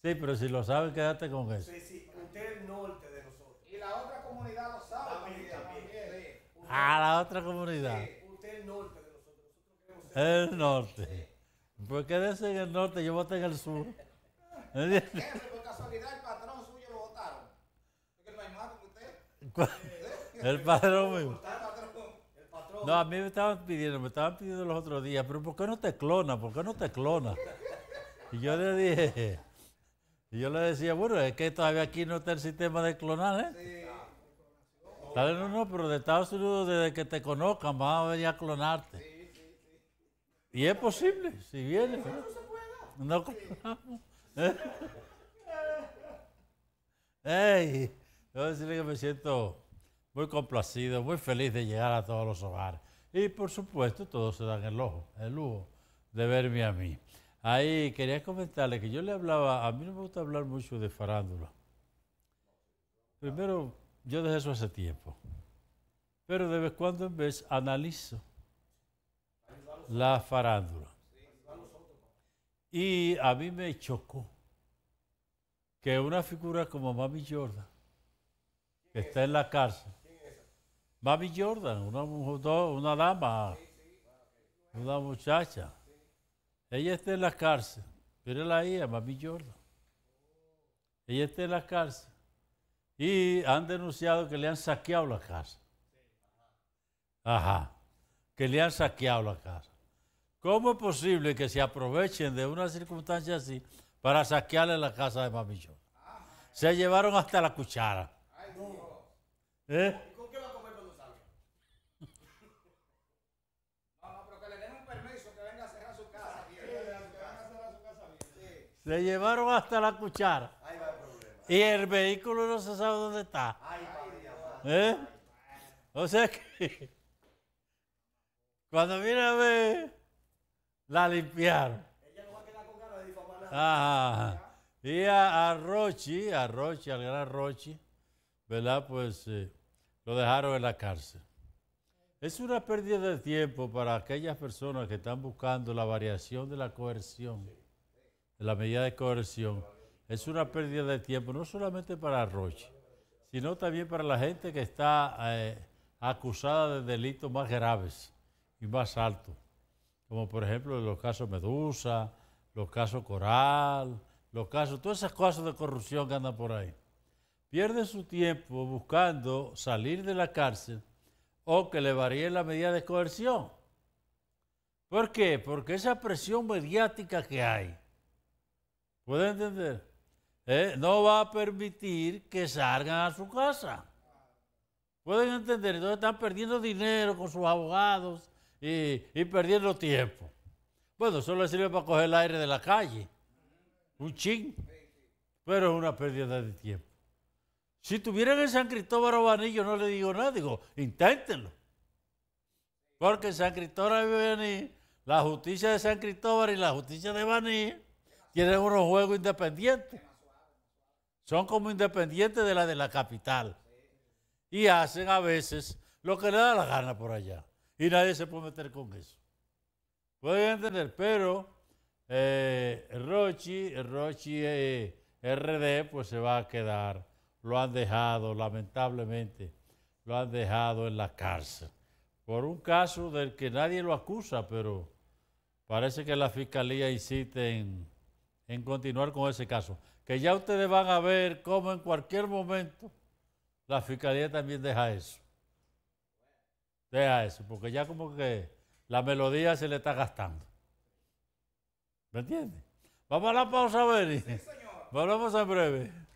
Sí, pero si lo saben, quédate con eso. Sí, sí, usted es el norte de nosotros. Y la otra comunidad lo sabe también. Ah, ah, la otra comunidad. usted es el norte de nosotros. nosotros queremos el norte. Pues quédese en el norte? Yo voté en el sur. por casualidad el patrón suyo lo votaron. qué no hay más que usted. ¿Eh? el patrón mismo. No, a mí me estaban pidiendo, me estaban pidiendo los otros días, pero ¿por qué no te clona? ¿Por qué no te clona? Y yo le dije, y yo le decía, bueno, es que todavía aquí no está el sistema de clonar, ¿eh? Tal vez no, no, pero de Estados Unidos, desde que te conozcan, van a venir a clonarte. Sí, sí, y es posible, si viene. no se puede. No clonamos. ¡Ey! Yo decirle que me siento muy complacido, muy feliz de llegar a todos los hogares. Y por supuesto, todos se dan el ojo, el lujo de verme a mí. Ahí quería comentarle que yo le hablaba, a mí no me gusta hablar mucho de farándula. Primero, yo dejé eso hace tiempo. Pero de vez cuando en vez analizo la farándula. Y a mí me chocó que una figura como Mami Jordan, que está en la cárcel, Mami Jordan, una, una dama, una muchacha, ella está en la cárcel, pero la hija, Mami Jordan. Ella está en la cárcel. Y han denunciado que le han saqueado la casa. Ajá, que le han saqueado la casa. ¿Cómo es posible que se aprovechen de una circunstancia así para saquearle la casa de Mami Jordan? Se llevaron hasta la cuchara. ¿Eh? Le llevaron hasta la cuchara. Ahí va el problema. Y el vehículo no se sabe dónde está. ¿Eh? O sea que cuando mira a la limpiaron. Ella no va a quedar con de Y a, Rochi, a Rochi, al gran Rochi, ¿verdad? Pues eh, lo dejaron en la cárcel. Es una pérdida de tiempo para aquellas personas que están buscando la variación de la coerción la medida de coerción es una pérdida de tiempo, no solamente para Roche, sino también para la gente que está eh, acusada de delitos más graves y más altos, como por ejemplo los casos Medusa, los casos Coral, los casos, todas esas cosas de corrupción que andan por ahí. Pierde su tiempo buscando salir de la cárcel o que le varíe la medida de coerción. ¿Por qué? Porque esa presión mediática que hay, ¿Pueden entender? Eh, no va a permitir que salgan a su casa. ¿Pueden entender? Entonces están perdiendo dinero con sus abogados y, perdiendo tiempo. Bueno, solo sirve para coger el aire de la calle. Un ching. Pero es una pérdida de tiempo. Si tuvieran en San Cristóbal o yo no le digo nada, digo, inténtenlo. Porque en San Cristóbal y Baní, la justicia de San Cristóbal y la justicia de Baní quieren unos juegos independientes. Son como independientes de la de la capital. Y hacen a veces lo que le da la gana por allá. Y nadie se puede meter con eso. Pueden entender, pero eh, Rochi, Rochi eh, RD, pues se va a quedar. Lo han dejado, lamentablemente, lo han dejado en la cárcel. Por un caso del que nadie lo acusa, pero parece que la fiscalía insiste en en continuar con ese caso. Que ya ustedes van a ver cómo en cualquier momento la fiscalía también deja eso. Deja eso, porque ya como que la melodía se le está gastando. ¿Me entiendes? Vamos a la pausa, Beni. Sí, Volvemos en breve.